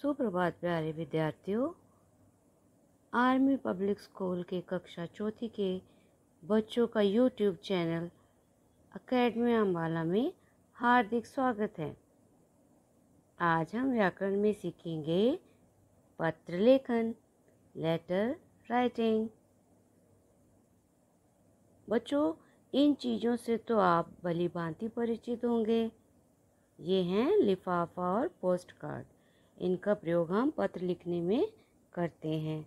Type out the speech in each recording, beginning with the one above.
सुप्रभात प्यारे विद्यार्थियों आर्मी पब्लिक स्कूल के कक्षा चौथी के बच्चों का यूट्यूब चैनल अकेडमी अम्बाला में हार्दिक स्वागत है आज हम व्याकरण में सीखेंगे पत्र लेखन लेटर राइटिंग बच्चों इन चीज़ों से तो आप भली भांति परिचित होंगे ये हैं लिफाफा और पोस्ट कार्ड इनका प्रयोग हम पत्र लिखने में करते हैं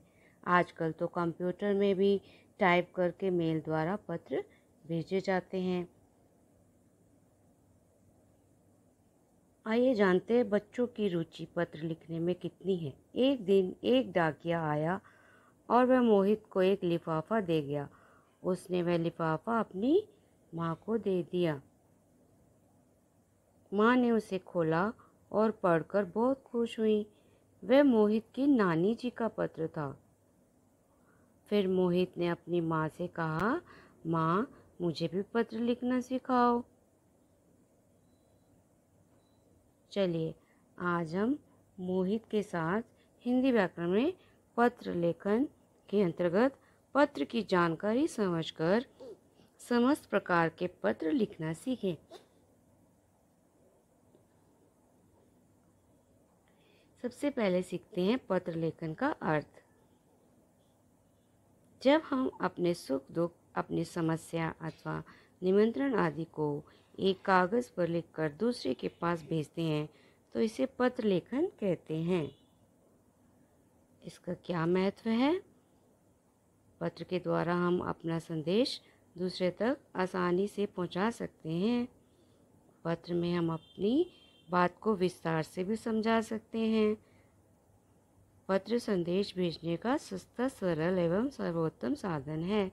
आजकल तो कंप्यूटर में भी टाइप करके मेल द्वारा पत्र भेजे जाते हैं आइए जानते हैं बच्चों की रुचि पत्र लिखने में कितनी है एक दिन एक डाकिया आया और वह मोहित को एक लिफाफा दे गया उसने वह लिफाफा अपनी माँ को दे दिया माँ ने उसे खोला और पढ़कर बहुत खुश हुई वह मोहित की नानी जी का पत्र था फिर मोहित ने अपनी माँ से कहा माँ मुझे भी पत्र लिखना सिखाओ चलिए आज हम मोहित के साथ हिंदी व्याकरण में पत्र लेखन के अंतर्गत पत्र की जानकारी समझकर समस्त प्रकार के पत्र लिखना सीखें सबसे पहले सीखते हैं पत्र लेखन का अर्थ जब हम अपने सुख दुख अपनी समस्या अथवा निमंत्रण आदि को एक कागज़ पर लिखकर दूसरे के पास भेजते हैं तो इसे पत्र लेखन कहते हैं इसका क्या महत्व है पत्र के द्वारा हम अपना संदेश दूसरे तक आसानी से पहुंचा सकते हैं पत्र में हम अपनी बात को विस्तार से भी समझा सकते हैं पत्र संदेश भेजने का सस्ता सरल एवं सर्वोत्तम साधन है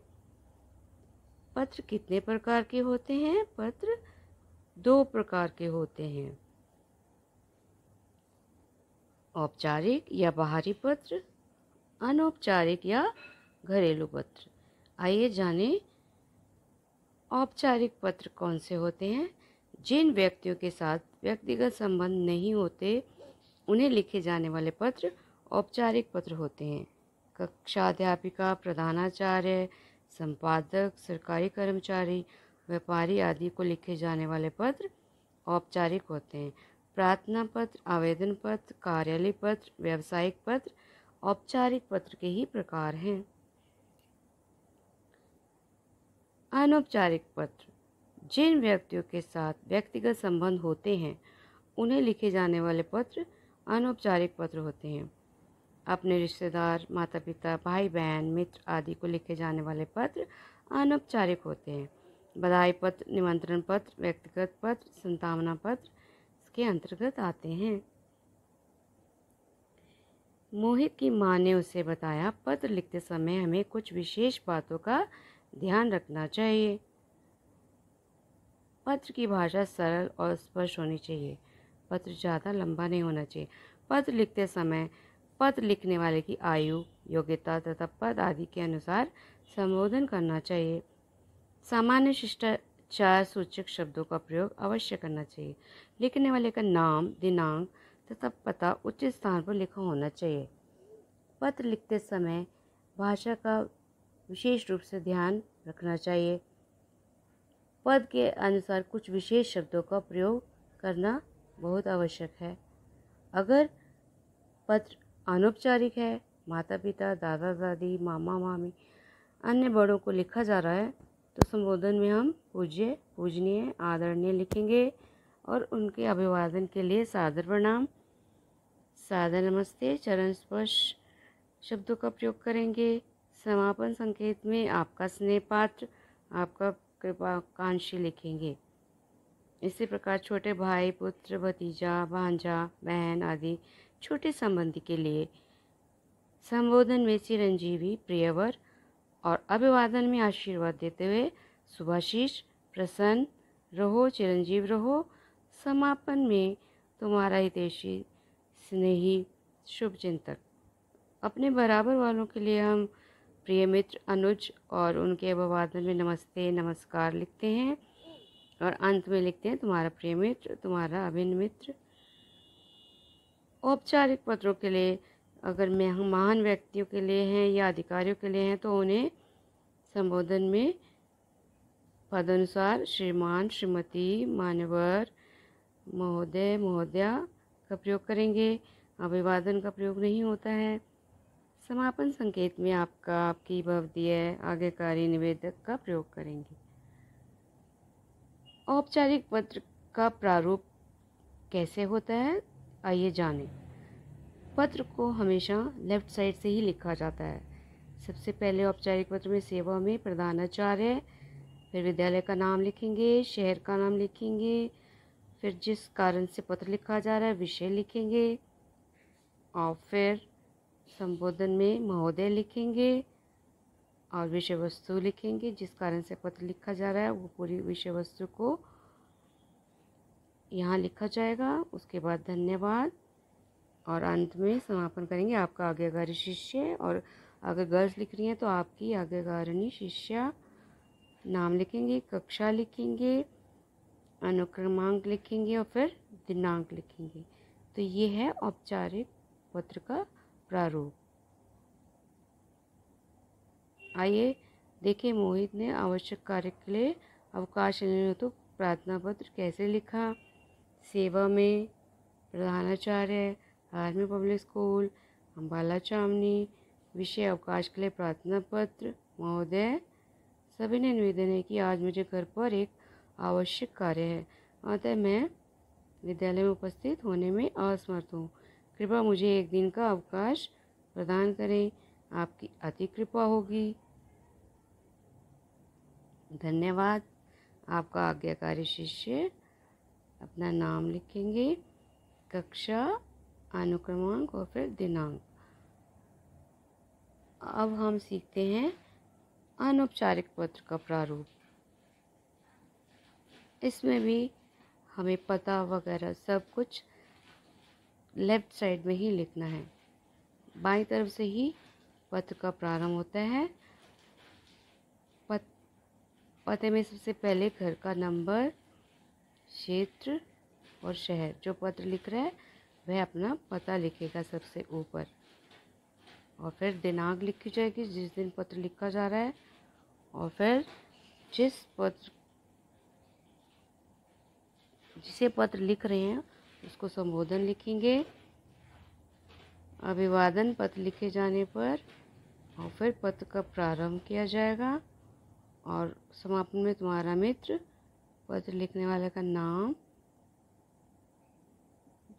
पत्र कितने प्रकार के होते हैं पत्र दो प्रकार के होते हैं औपचारिक या बाहरी पत्र अनौपचारिक या घरेलू पत्र आइए जानें औपचारिक पत्र कौन से होते हैं जिन व्यक्तियों के साथ व्यक्तिगत संबंध नहीं होते उन्हें लिखे जाने वाले पत्र औपचारिक पत्र होते हैं कक्षा अध्यापिका प्रधानाचार्य संपादक सरकारी कर्मचारी व्यापारी आदि को लिखे जाने वाले पत्र औपचारिक होते हैं प्रार्थना पत्र आवेदन पत्र कार्यालय पत्र व्यावसायिक पत्र औपचारिक पत्र के ही प्रकार हैं अनौपचारिक पत्र जिन व्यक्तियों के साथ व्यक्तिगत संबंध होते हैं उन्हें लिखे जाने वाले पत्र अनौपचारिक पत्र होते हैं अपने रिश्तेदार माता पिता भाई बहन मित्र आदि को लिखे जाने वाले पत्र अनौपचारिक होते हैं बधाई पत्र निमंत्रण पत्र व्यक्तिगत पत्र संतावना पत्र इसके अंतर्गत आते हैं मोहित की माँ ने उसे बताया पत्र लिखते समय हमें कुछ विशेष बातों का ध्यान रखना चाहिए पत्र की भाषा सरल और स्पष्ट होनी चाहिए पत्र ज़्यादा लंबा नहीं होना चाहिए पत्र लिखते समय पत्र लिखने वाले की आयु योग्यता तथा पद आदि के अनुसार संबोधन करना चाहिए सामान्य शिष्टाचार सूचक शब्दों का प्रयोग अवश्य करना चाहिए लिखने वाले का नाम दिनांक तथा पता उचित स्थान पर लिखा होना चाहिए पत्र लिखते समय भाषा का विशेष रूप से ध्यान रखना चाहिए पद के अनुसार कुछ विशेष शब्दों का प्रयोग करना बहुत आवश्यक है अगर पत्र अनौपचारिक है माता पिता दादा दादी मामा मामी अन्य बड़ों को लिखा जा रहा है तो संबोधन में हम पूज्य पूजनीय आदरणीय लिखेंगे और उनके अभिवादन के लिए सादर प्रणाम सादर नमस्ते चरण स्पर्श शब्दों का प्रयोग करेंगे समापन संकेत में आपका स्नेह पात्र आपका कृपाकांक्षी लिखेंगे इसी प्रकार छोटे भाई पुत्र भतीजा भांजा बहन आदि छोटे संबंधी के लिए संबोधन में चिरंजीवी प्रियवर और अभिवादन में आशीर्वाद देते हुए सुभाशीष प्रसन्न रहो चिरंजीव रहो समापन में तुम्हारा हितेशी स्नेही शुभ चिंतक अपने बराबर वालों के लिए हम प्रिय मित्र अनुज और उनके अभिवादन में नमस्ते नमस्कार लिखते हैं और अंत में लिखते हैं तुम्हारा प्रिय मित्र तुम्हारा अभिन्न मित्र औपचारिक पत्रों के लिए अगर मैं महान व्यक्तियों के लिए हैं या अधिकारियों के लिए हैं तो उन्हें संबोधन में पदानुसार श्रीमान श्रीमती मानवर महोदय महोदया का प्रयोग करेंगे अभिवादन का प्रयोग नहीं होता है समापन संकेत में आपका आपकी भवदीय आज्ञाकारी निवेदक का प्रयोग करेंगे औपचारिक पत्र का प्रारूप कैसे होता है आइए जानें पत्र को हमेशा लेफ्ट साइड से ही लिखा जाता है सबसे पहले औपचारिक पत्र में सेवा में प्रधानाचार्य फिर विद्यालय का नाम लिखेंगे शहर का नाम लिखेंगे फिर जिस कारण से पत्र लिखा जा रहा है विषय लिखेंगे और फिर संबोधन में महोदय लिखेंगे और विषय वस्तु लिखेंगे जिस कारण से पत्र लिखा जा रहा है वो पूरी विषय वस्तु को यहाँ लिखा जाएगा उसके बाद धन्यवाद और अंत में समापन करेंगे आपका आज्ञाकारी शिष्य और अगर गर्ल्स लिख रही हैं तो आपकी आज्ञाकारिणी शिष्या नाम लिखेंगे कक्षा लिखेंगे अनुक्रमांक लिखेंगे और फिर दिनांक लिखेंगे तो ये है औपचारिक पत्र का प्रारूप आइए देखिए मोहित ने आवश्यक कार्य के लिए अवकाश लेने हेतु तो प्रार्थना पत्र कैसे लिखा सेवा में प्रधानाचार्य आर्मी पब्लिक स्कूल अम्बाला चामनी विषय अवकाश के लिए प्रार्थना पत्र महोदय सभी ने निवेदन है कि आज मुझे घर पर एक आवश्यक कार्य है अतः मैं विद्यालय में उपस्थित होने में असमर्थ हूँ कृपा मुझे एक दिन का अवकाश प्रदान करें आपकी अति कृपा होगी धन्यवाद आपका आज्ञाकारी शिष्य अपना नाम लिखेंगे कक्षा अनुक्रमांक और फिर दिनांक अब हम सीखते हैं अनौपचारिक पत्र का प्रारूप इसमें भी हमें पता वगैरह सब कुछ लेफ्ट साइड में ही लिखना है बाई तरफ से ही पत्र का प्रारंभ होता है पत पते में सबसे पहले घर का नंबर क्षेत्र और शहर जो पत्र लिख रहा है वह अपना पता लिखेगा सबसे ऊपर और फिर दिनांक लिखी जाएगी जिस दिन पत्र लिखा जा रहा है और फिर जिस पत्र जिसे पत्र लिख रहे हैं उसको संबोधन लिखेंगे अभिवादन पत्र लिखे जाने पर और फिर पत्र का प्रारंभ किया जाएगा और समापन में तुम्हारा मित्र पत्र लिखने वाले का नाम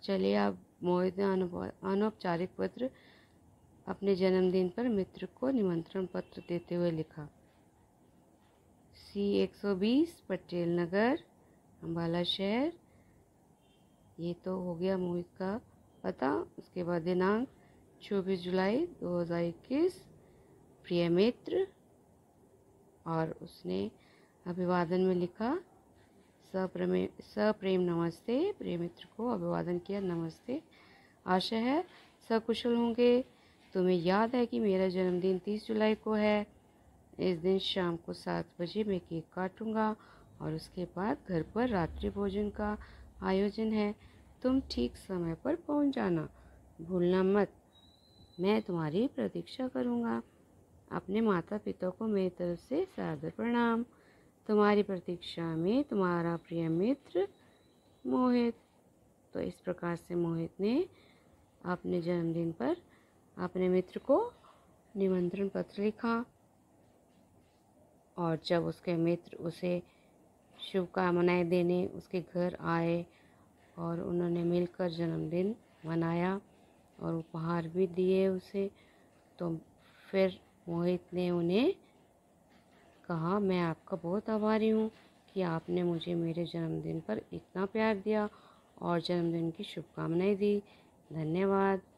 चलिए आप मोहित अनौपचारिक पत्र अपने जन्मदिन पर मित्र को निमंत्रण पत्र देते हुए लिखा सी 120 पटेल नगर अम्बाला शहर ये तो हो गया मूवी का पता उसके बाद दिनांक चौबीस जुलाई 2021 प्रिय मित्र और उसने अभिवादन में लिखा सप्रेम सप्रेम नमस्ते प्रिय मित्र को अभिवादन किया नमस्ते आशा है सकुशल होंगे तुम्हें याद है कि मेरा जन्मदिन तीस जुलाई को है इस दिन शाम को सात बजे मैं केक काटूंगा और उसके बाद घर पर रात्रि भोजन का आयोजन है तुम ठीक समय पर पहुंच जाना भूलना मत मैं तुम्हारी प्रतीक्षा करूँगा अपने माता पिता को मेरी तरफ से सादर प्रणाम तुम्हारी प्रतीक्षा में तुम्हारा प्रिय मित्र मोहित तो इस प्रकार से मोहित ने अपने जन्मदिन पर अपने मित्र को निमंत्रण पत्र लिखा और जब उसके मित्र उसे शुभकामनाएं देने उसके घर आए और उन्होंने मिलकर जन्मदिन मनाया और उपहार भी दिए उसे तो फिर मोहित ने उन्हें कहा मैं आपका बहुत आभारी हूँ कि आपने मुझे मेरे जन्मदिन पर इतना प्यार दिया और जन्मदिन की शुभकामनाएं दी धन्यवाद